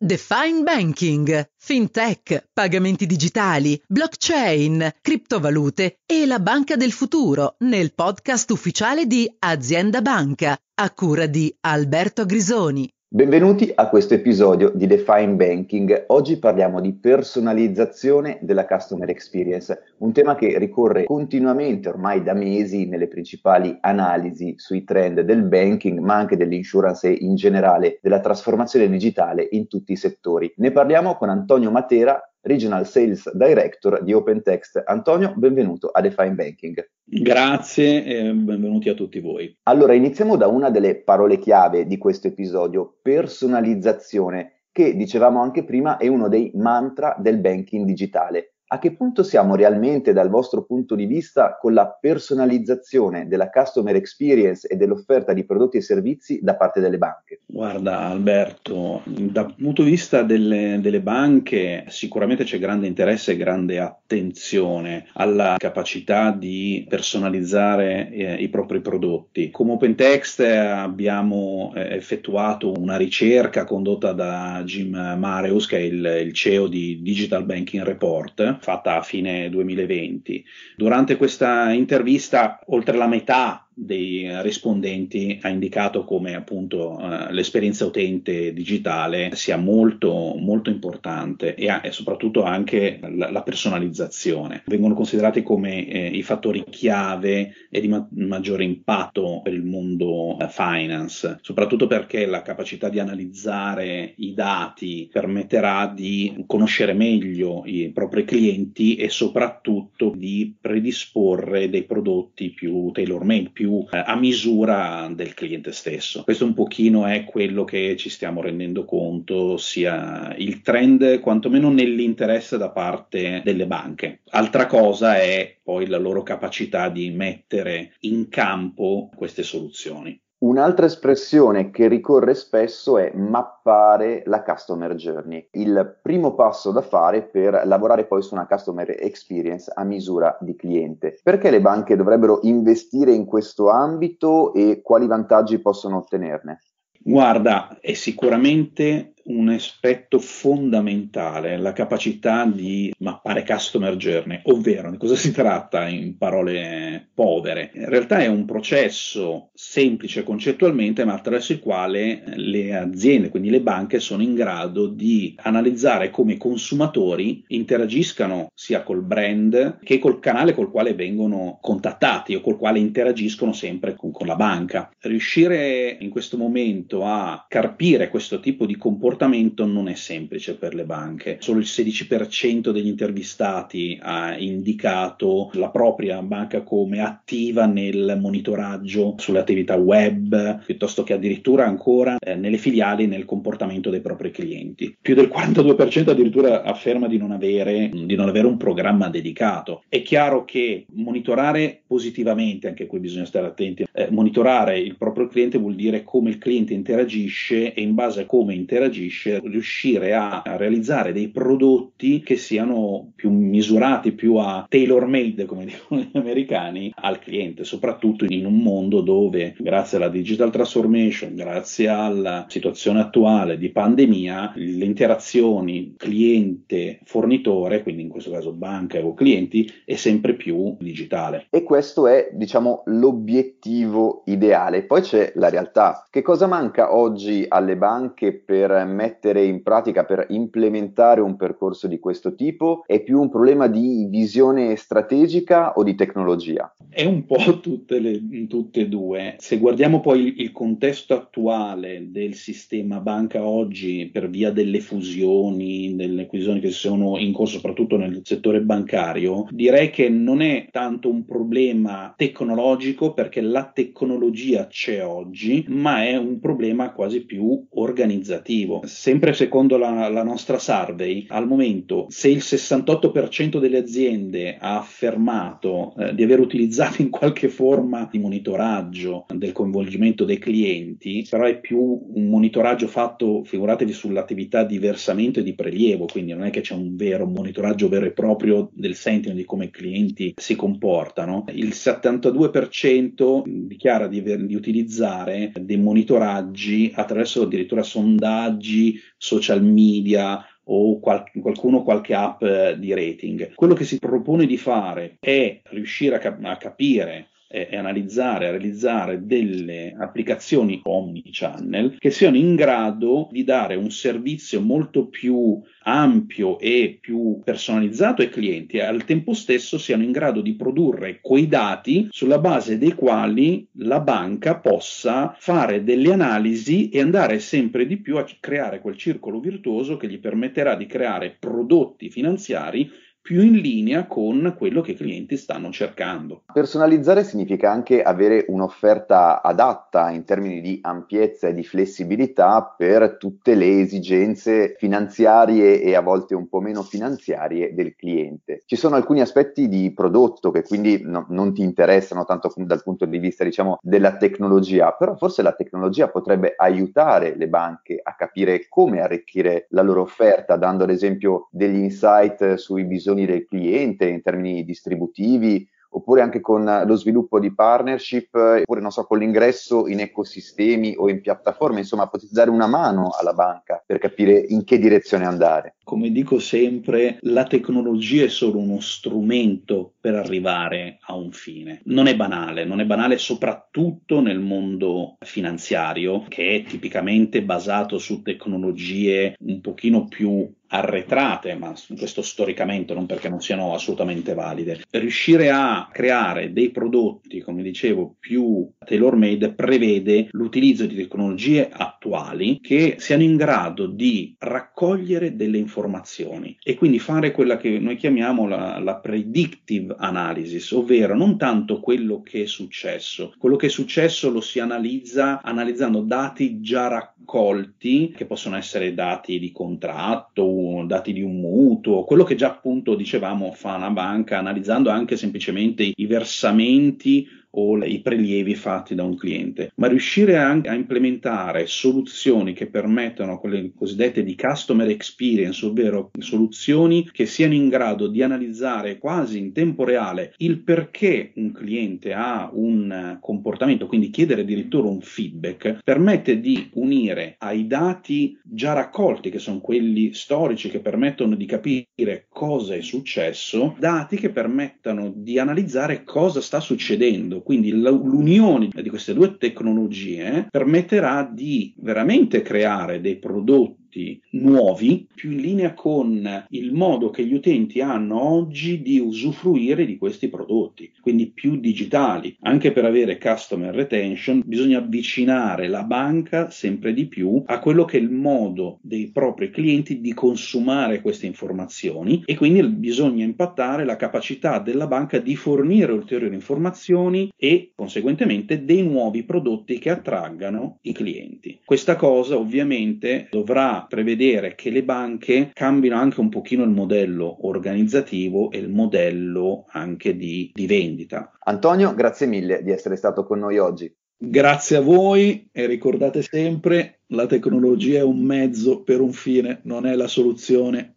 Define Banking, FinTech, pagamenti digitali, blockchain, criptovalute e la banca del futuro nel podcast ufficiale di Azienda Banca, a cura di Alberto Grisoni. Benvenuti a questo episodio di Define Banking. Oggi parliamo di personalizzazione della customer experience, un tema che ricorre continuamente ormai da mesi nelle principali analisi sui trend del banking, ma anche dell'insurance e in generale della trasformazione digitale in tutti i settori. Ne parliamo con Antonio Matera, Regional Sales Director di OpenText. Antonio, benvenuto a Define Banking. Grazie e benvenuti a tutti voi. Allora, iniziamo da una delle parole chiave di questo episodio, personalizzazione, che dicevamo anche prima è uno dei mantra del banking digitale a che punto siamo realmente dal vostro punto di vista con la personalizzazione della customer experience e dell'offerta di prodotti e servizi da parte delle banche? Guarda Alberto, dal punto di vista delle, delle banche sicuramente c'è grande interesse e grande attenzione alla capacità di personalizzare eh, i propri prodotti. Come OpenText eh, abbiamo eh, effettuato una ricerca condotta da Jim Mareus, che è il, il CEO di Digital Banking Report fatta a fine 2020. Durante questa intervista oltre la metà dei rispondenti ha indicato come appunto eh, l'esperienza utente digitale sia molto molto importante e, ha, e soprattutto anche la, la, personalizzazione. Vengono considerati come eh, i fattori chiave e di ma- maggiore impatto per il mondo eh, finance, soprattutto perché la capacità di analizzare i dati permetterà di conoscere meglio i propri clienti e soprattutto di predisporre dei prodotti più tailor made, più più eh, a misura del cliente stesso. Questo un pochino è quello che ci stiamo rendendo conto sia il trend quantomeno nell'interesse da parte delle banche. Altra cosa è poi la loro capacità di mettere in campo queste soluzioni. Un'altra espressione che ricorre spesso è mappare la customer journey, il primo passo da fare per lavorare poi su una customer experience a misura di cliente. Perché le banche dovrebbero investire in questo ambito e quali vantaggi possono ottenerne? Guarda, è sicuramente un aspetto fondamentale, la capacità di mappare customer journey, ovvero di cosa si tratta in parole povere. In realtà è un processo semplice concettualmente, ma attraverso il quale le aziende, quindi le banche, sono in grado di analizzare come i consumatori interagiscano sia col brand che col canale col quale vengono contattati o col quale interagiscono sempre con, con la banca. Riuscire in questo momento a carpire questo tipo di comportamento comportamento non è semplice per le banche. Solo il 16% degli intervistati ha indicato la propria banca come attiva nel monitoraggio sulle attività web, piuttosto che addirittura ancora eh, nelle filiali nel comportamento dei propri clienti. Più del 42% addirittura afferma di non, avere, di non avere un programma dedicato. È chiaro che monitorare positivamente, anche qui bisogna stare attenti, eh, monitorare il proprio cliente vuol dire come il cliente interagisce e in base a come interagisce colpisce riuscire a, a realizzare dei prodotti che siano più misurati, più a tailor made, come dicono gli americani, al cliente, soprattutto in un mondo dove grazie alla digital transformation, grazie alla situazione attuale di pandemia, le interazioni cliente-fornitore, quindi in questo caso banca o clienti, è sempre più digitale. E questo è, diciamo, l'obiettivo ideale. Poi c'è la realtà. Che cosa manca oggi alle banche per mettere in pratica, per implementare un percorso di questo tipo? È più un problema di visione strategica o di tecnologia? È un po' tutte, le, tutte e due. Se guardiamo poi il contesto attuale del sistema banca oggi per via delle fusioni, delle acquisizioni che sono in corso soprattutto nel settore bancario, direi che non è tanto un problema tecnologico perché la tecnologia c'è oggi, ma è un problema quasi più organizzativo sempre secondo la, la nostra survey, al momento se il 68% delle aziende ha affermato eh, di aver utilizzato in qualche forma di monitoraggio del coinvolgimento dei clienti, però è più un monitoraggio fatto, figuratevi, sull'attività di versamento e di prelievo, quindi non è che c'è un vero monitoraggio vero e proprio del sentimento di come i clienti si comportano. Il 72% dichiara di, di utilizzare dei monitoraggi attraverso addirittura sondaggi oggi social media o qual- qualcuno qualche app eh, di rating. Quello che si propone di fare è riuscire a, cap- a capire e, analizzare, realizzare delle applicazioni omni-channel che siano in grado di dare un servizio molto più ampio e più personalizzato ai clienti e al tempo stesso siano in grado di produrre quei dati sulla base dei quali la banca possa fare delle analisi e andare sempre di più a creare quel circolo virtuoso che gli permetterà di creare prodotti finanziari più in linea con quello che i clienti stanno cercando. Personalizzare significa anche avere un'offerta adatta in termini di ampiezza e di flessibilità per tutte le esigenze finanziarie e a volte un po' meno finanziarie del cliente. Ci sono alcuni aspetti di prodotto che quindi no, non ti interessano tanto dal punto di vista diciamo, della tecnologia, però forse la tecnologia potrebbe aiutare le banche a capire come arricchire la loro offerta, dando ad esempio degli insight sui bisogni soluzioni del cliente in termini distributivi, oppure anche con eh, lo sviluppo di partnership, eh, oppure non so, con l'ingresso in ecosistemi o in piattaforme, insomma, potete dare una mano alla banca per capire in che direzione andare. Come dico sempre, la tecnologia è solo uno strumento per arrivare a un fine. Non è banale, non è banale soprattutto nel mondo finanziario che è tipicamente basato su tecnologie un pochino più arretrate, ma questo storicamente non perché non siano assolutamente valide. Riuscire a creare dei prodotti, come dicevo, più tailor-made prevede l'utilizzo di tecnologie attuali che siano in grado di raccogliere delle informazioni e quindi fare quella che noi chiamiamo la, la predictive analysis, ovvero non tanto quello che è successo, quello che è successo lo si analizza analizzando dati già raccolti, che possono essere dati di contratto, dati di un mutuo, quello che già appunto dicevamo fa una banca, analizzando anche semplicemente i versamenti o i prelievi fatti da un cliente, ma riuscire anche a implementare soluzioni che permettano quelle cosiddette di customer experience, ovvero soluzioni che siano in grado di analizzare quasi in tempo reale il perché un cliente ha un eh, comportamento, quindi chiedere addirittura un feedback, permette di unire ai dati già raccolti, che sono quelli storici che permettono di capire cosa è successo, dati che permettano di analizzare cosa sta succedendo quindi l'unione di queste due tecnologie permetterà di veramente creare dei prodotti prodotti nuovi, più in linea con il modo che gli utenti hanno oggi di usufruire di questi prodotti, quindi più digitali. Anche per avere customer retention bisogna avvicinare la banca sempre di più a quello che è il modo dei propri clienti di consumare queste informazioni e quindi bisogna impattare la capacità della banca di fornire ulteriori informazioni e conseguentemente dei nuovi prodotti che attraggano i clienti. Questa cosa ovviamente dovrà prevedere che le banche cambino anche un pochino il modello organizzativo e il modello anche di, di vendita. Antonio, grazie mille di essere stato con noi oggi. Grazie a voi e ricordate sempre, la tecnologia è un mezzo per un fine, non è la soluzione